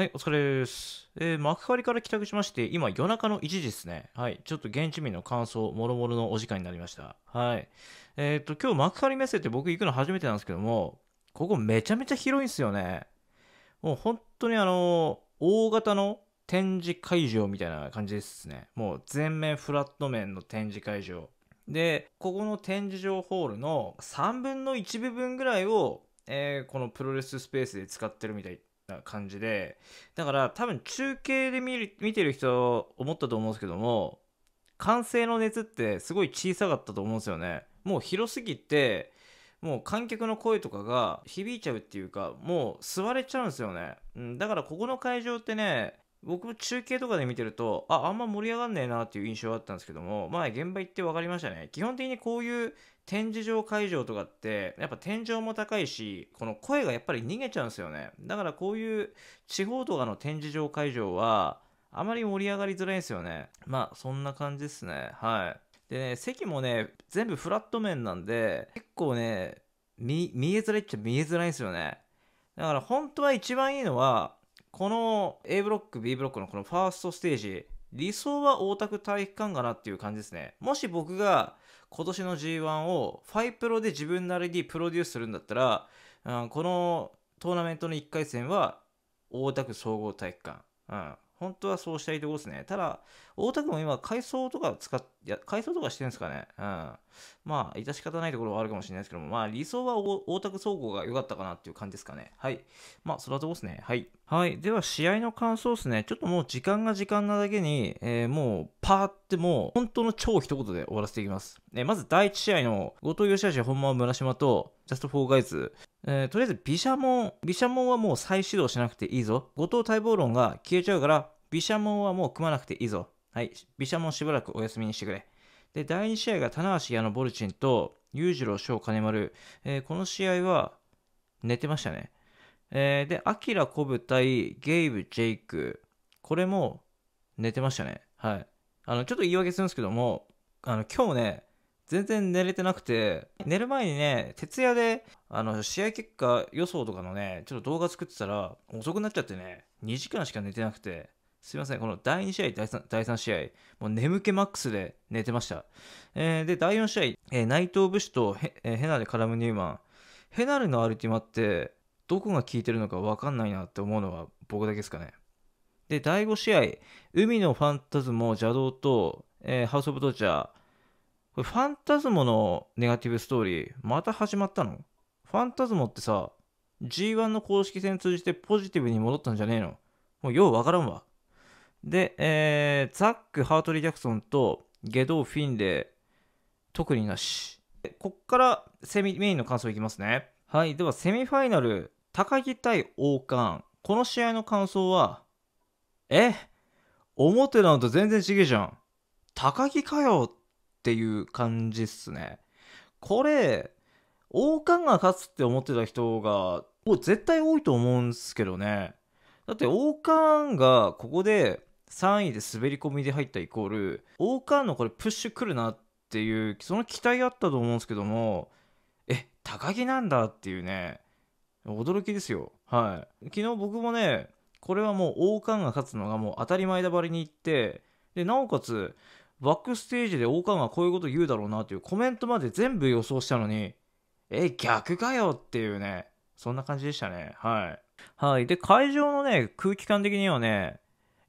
はい、お疲れです。えー、幕張から帰宅しまして、今夜中の1時ですね。はい、ちょっと現地民の感想、もろもろのお時間になりました。はい。えー、っと、今日幕張メッセって僕行くの初めてなんですけども、ここめちゃめちゃ広いんですよね。もう本当にあの、大型の展示会場みたいな感じですね。もう全面フラット面の展示会場。で、ここの展示場ホールの3分の1部分ぐらいを、えー、このプロレススペースで使ってるみたいな感じでだから多分中継で見る見てる人思ったと思うんですけども完成の熱ってすごい小さかったと思うんですよねもう広すぎてもう観客の声とかが響いちゃうっていうかもう座れちゃうんですよねうん、だからここの会場ってね僕も中継とかで見てるとああんま盛り上がんねえなっていう印象はあったんですけどもまあ現場行って分かりましたね基本的にこういう展示場会場とかってやっぱ天井も高いしこの声がやっぱり逃げちゃうんですよねだからこういう地方とかの展示場会場はあまり盛り上がりづらいんですよねまあそんな感じですねはいでね席もね全部フラット面なんで結構ね見えづらいっちゃ見えづらいんですよねだから本当は一番いいのはこの A ブロック B ブロックのこのファーストステージ理想は大田区体育館かなっていう感じですねもし僕が今年の G1 をファイプロで自分なりにプロデュースするんだったら、うん、このトーナメントの1回戦は大田区総合体育館、うん、本当はそうしたいところですね。ただ、大田区も今、改装とか使っ、いや、改装とかしてるんですかね。うん。まあ、致し方ないところはあるかもしれないですけども、まあ、理想は大田区総合が良かったかなっていう感じですかね。はい。まあ、それはとこですね。はい。はい。では、試合の感想ですね。ちょっともう時間が時間なだけに、えー、もう、パーってもう、本当の超一言で終わらせていきます。えー、まず、第1試合の後藤義橋本間村島と、ジャストフォーガイズ。えー、とりあえず、毘沙門。毘沙門はもう再始動しなくていいぞ。後藤待望論が消えちゃうから、毘沙門はもう組まなくていいぞ。はい。毘沙門しばらくお休みにしてくれ。で、第2試合が棚橋矢野ボルチンと裕次郎翔金丸。えー、この試合は寝てましたね。えー、で、アキラ小舞対ゲイブ・ジェイク。これも寝てましたね。はい。あの、ちょっと言い訳するんですけども、あの、今日ね、全然寝れてなくて、寝る前にね、徹夜で、あの、試合結果予想とかのね、ちょっと動画作ってたら、遅くなっちゃってね、2時間しか寝てなくて、すいません、この第2試合、第 3, 第3試合、もう眠気マックスで寝てました。えー、で、第4試合、えー、内藤武士とヘ,、えー、ヘナレ・カラム・ニューマン。ヘナレのアルティマって、どこが効いてるのか分かんないなって思うのは僕だけですかね。で、第5試合、海のファンタズム、邪道と、えー、ハウス・オブ・ドジャー、ファンタズモのネガティブストーリー、また始まったのファンタズモってさ、G1 の公式戦通じてポジティブに戻ったんじゃねえのもうようわからんわ。で、えー、ザック・ハートリー・ジャクソンとゲドー・フィンで特になし。こっからセミメインの感想いきますね。はい、ではセミファイナル、高木対王冠。この試合の感想は、え表なのと全然違えじゃん。高木かよっていう感じっすね。これ、王冠が勝つって思ってた人が、もう絶対多いと思うんすけどね。だって王冠がここで3位で滑り込みで入ったイコール、王冠のこれプッシュ来るなっていう、その期待あったと思うんですけども、え、高木なんだっていうね、驚きですよ。はい。昨日僕もね、これはもう王冠が勝つのがもう当たり前だばりに行って、で、なおかつ、バックステージで王冠はこういうこと言うだろうなというコメントまで全部予想したのに、え、逆かよっていうね、そんな感じでしたね。はい。はい。で、会場のね、空気感的にはね、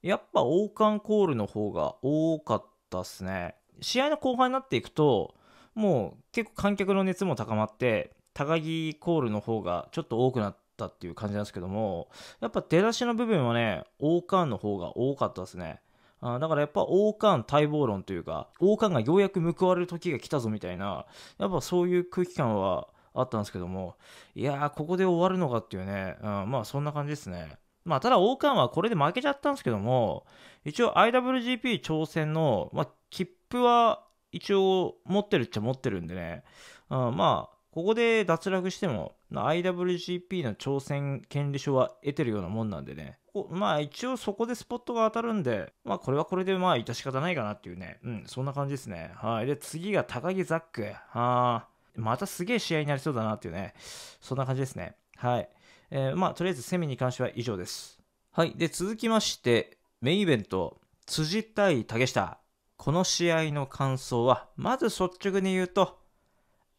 やっぱ王冠コールの方が多かったっすね。試合の後半になっていくと、もう結構観客の熱も高まって、高木コールの方がちょっと多くなったっていう感じなんですけども、やっぱ出だしの部分はね、王冠の方が多かったですね。あだからやっぱ王冠待望論というか王冠がようやく報われる時が来たぞみたいなやっぱそういう空気感はあったんですけどもいやーここで終わるのかっていうね、うん、まあそんな感じですね。まあ、ただ、王冠はこれで負けちゃったんですけども、一応 IWGP 挑戦の、まあ、切符は一応持ってるっちゃ持ってるんでね、うん、まあ、ここで脱落しても、IWGP の挑戦権利書は得てるようなもんなんでね。まあ一応そこでスポットが当たるんで、まあこれはこれでまあ致し方ないかなっていうね。うん、そんな感じですね。はい。で、次が高木ザック。はまたすげえ試合になりそうだなっていうね。そんな感じですね。はい。えー、まあとりあえずセミに関しては以上です。はい。で、続きまして、メインイベント、辻対竹下。この試合の感想は、まず率直に言うと、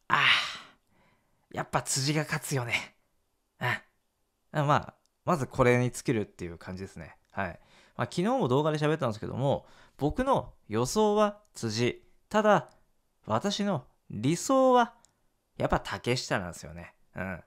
ああ。やっぱ辻が勝つよね。うん。まあ、まずこれに尽きるっていう感じですね。はい。まあ、昨日も動画で喋ったんですけども、僕の予想は辻。ただ、私の理想は、やっぱ竹下なんですよね。うん。だか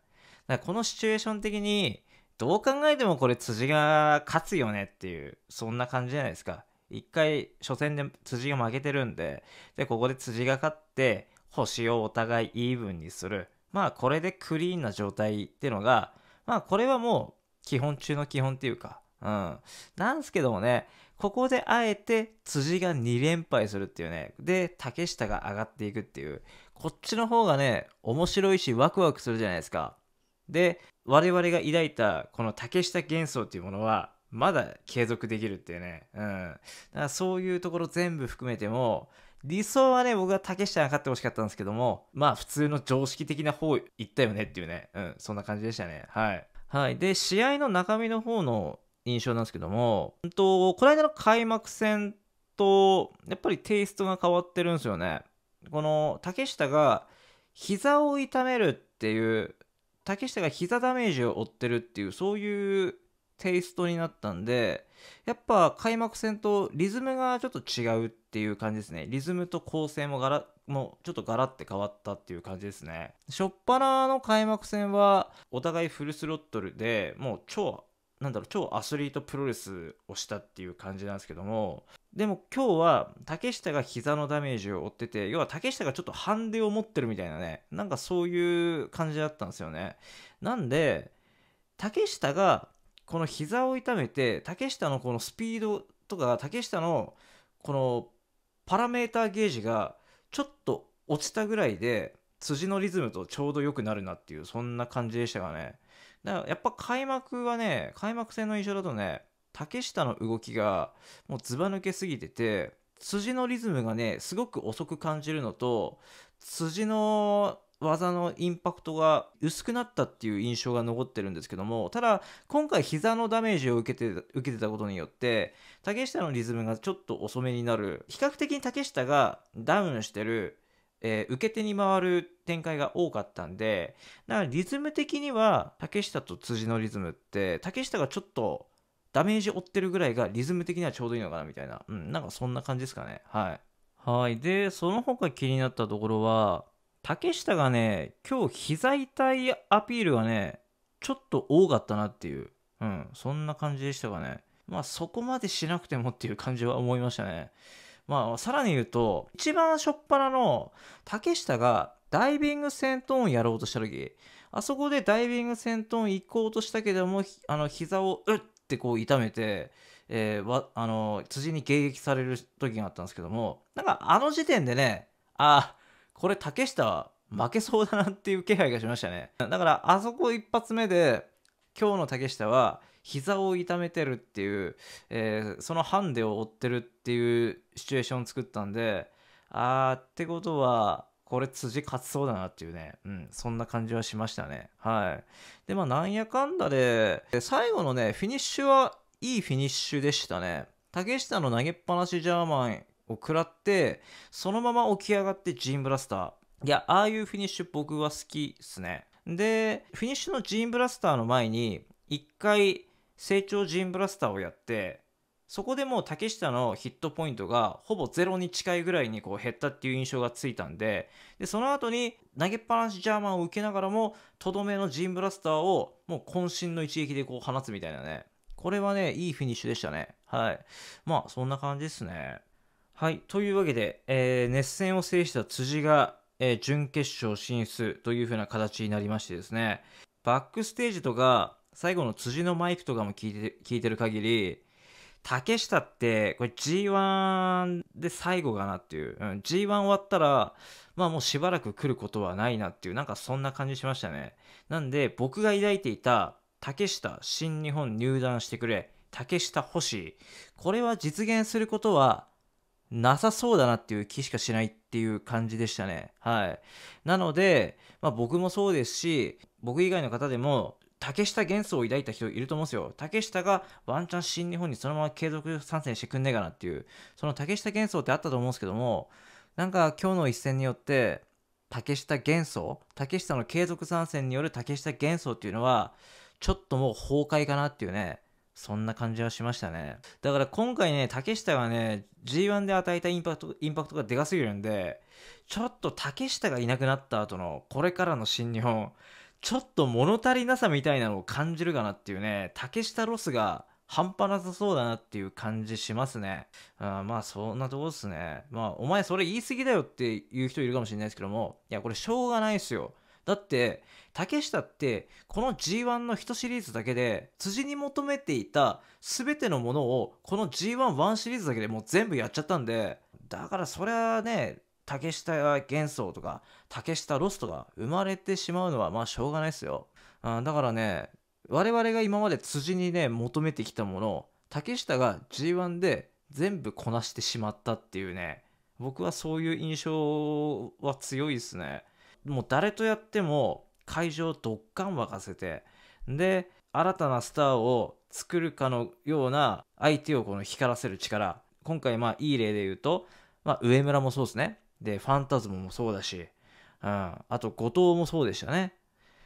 らこのシチュエーション的に、どう考えてもこれ辻が勝つよねっていう、そんな感じじゃないですか。一回、初戦で辻が負けてるんで、で、ここで辻が勝って、星をお互いイーブンにする。まあこれでクリーンな状態ってのが、まあこれはもう基本中の基本っていうか、うん。なんですけどもね、ここであえて辻が2連敗するっていうね。で、竹下が上がっていくっていう。こっちの方がね、面白いしワクワクするじゃないですか。で、我々が抱いたこの竹下幻想っていうものは、まだ継続できるっていうね。うん。だからそういうところ全部含めても、理想はね、僕は竹下に勝ってほしかったんですけども、まあ普通の常識的な方行ったよねっていうね。うん。そんな感じでしたね。はい。はい。で、試合の中身の方の印象なんですけども、うんと、この間の開幕戦と、やっぱりテイストが変わってるんですよね。この竹下が膝を痛めるっていう、竹下が膝ダメージを負ってるっていう、そういうテイストになったんで、やっぱ開幕戦とリズムがちょっと違うっていう感じですね。リズムと構成もガラもちょっとガラって変わったっていう感じですね。初っ端の開幕戦はお互いフルスロットルでもう超なんだろう超アスリートプロレスをしたっていう感じなんですけどもでも今日は竹下が膝のダメージを負ってて要は竹下がちょっとハンデを持ってるみたいなねなんかそういう感じだったんですよねなんで竹下がこの膝を痛めて竹下のこのスピードとか竹下のこのパラメーターゲージがちょっと落ちたぐらいで辻のリズムとちょうど良くなるなっていうそんな感じでしたがねだからやっぱ開幕はね開幕戦の印象だとね竹下の動きがもうずば抜けすぎてて辻のリズムがねすごく遅く感じるのと辻の技のインパクトが薄くなったっていう印象が残ってるんですけどもただ今回膝のダメージを受けて受けてたことによって竹下のリズムがちょっと遅めになる比較的に竹下がダウンしてる、えー、受け手に回る展開が多かったんでだからリズム的には竹下と辻のリズムって竹下がちょっとダメージ負ってるぐらいがリズム的にはちょうどいいのかなみたいな、うん、なんかそんな感じですかね。はい。はい。で、その他気になったところは、竹下がね、今日膝痛いアピールがね、ちょっと多かったなっていう、うん、そんな感じでしたかね。まあそこまでしなくてもっていう感じは思いましたね。まあさらに言うと、一番初っぱなの竹下がダイビング戦闘をやろうとした時、あそこでダイビング戦闘行こうとしたけども、あの膝をうってこう痛めて、えー、わあの辻に迎撃される時があったんですけども、なんかあの時点でね、ああ、これ竹下負けそうだなっていう気配がしましたね だからあそこ一発目で今日の竹下は膝を痛めてるっていう、えー、そのハンデを負ってるっていうシチュエーションを作ったんであーってことはこれ辻勝そうだなっていうね、うん、そんな感じはしましたねはいでまあなんやかんだで最後のねフィニッシュはいいフィニッシュでしたね竹下の投げっぱなしジャーマンを食らってそのまま起き上がってジーンブラスターいやああいうフィニッシュ僕は好きっすねでフィニッシュのジーンブラスターの前に1回成長ジーンブラスターをやってそこでもう竹下のヒットポイントがほぼゼロに近いぐらいにこう減ったっていう印象がついたんででその後に投げっぱなしジャーマンを受けながらもとどめのジンブラスターをもう渾身の一撃でこう放つみたいなねこれはねいいフィニッシュでしたねはいまあそんな感じですねはい。というわけで、えー、熱戦を制した辻が、えー、準決勝進出というふうな形になりましてですね、バックステージとか、最後の辻のマイクとかも聞いて聞いてる限り、竹下って、これ G1 で最後かなっていう、うん、G1 終わったら、まあもうしばらく来ることはないなっていう、なんかそんな感じしましたね。なんで、僕が抱いていた、竹下、新日本入団してくれ、竹下欲しい。これは実現することはなさそうだなっていう気しかしないっていう感じでしたね。はい。なので、まあ、僕もそうですし、僕以外の方でも、竹下元素を抱いた人いると思うんですよ。竹下がワンチャン新日本にそのまま継続参戦してくんねえかなっていう、その竹下元素ってあったと思うんですけども、なんか今日の一戦によって、竹下元素竹下の継続参戦による竹下元素っていうのは、ちょっともう崩壊かなっていうね、そんな感じはしましたね。だから今回ね、竹下はね、G1 で与えたインパクト、インパクトがでかすぎるんで、ちょっと竹下がいなくなった後のこれからの新日本、ちょっと物足りなさみたいなのを感じるかなっていうね、竹下ロスが半端なさそうだなっていう感じしますね。あまあそんなとこですね。まあお前それ言い過ぎだよっていう人いるかもしれないですけども、いやこれしょうがないですよ。だって竹下ってこの G1 の1シリーズだけで辻に求めていた全てのものをこの G11 シリーズだけでもう全部やっちゃったんでだからそれはね竹下幻想とか竹下ロストが生まれてしまうのはまあしょうがないですよ、うん、だからね我々が今まで辻にね求めてきたものを竹下が G1 で全部こなしてしまったっていうね僕はそういう印象は強いですね。もう誰とやっても会場をどっかん沸かせてで新たなスターを作るかのような相手をこの光らせる力今回まあいい例で言うと、まあ、上村もそうですねでファンタズムもそうだし、うん、あと後藤もそうでしたね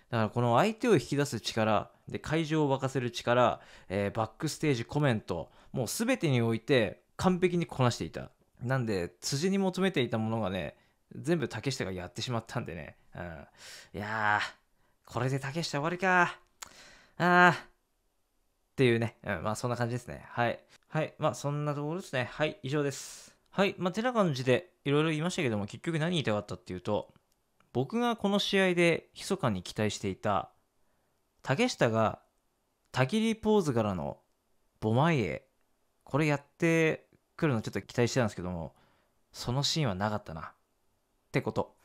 だからこの相手を引き出す力で会場を沸かせる力、えー、バックステージコメントもう全てにおいて完璧にこなしていたなんで辻に求めていたものがね全部竹下がやってしまったんでね。うん。いやー、これで竹下終わりか。あー。っていうね。うん。まあそんな感じですね。はい。はい。まあそんなところですね。はい。以上です。はい。まあてな感じでいろいろ言いましたけども、結局何言いたかったっていうと、僕がこの試合で密かに期待していた、竹下が、たきりポーズからの、ボマイエ、これやってくるのちょっと期待してたんですけども、そのシーンはなかったな。ってこと。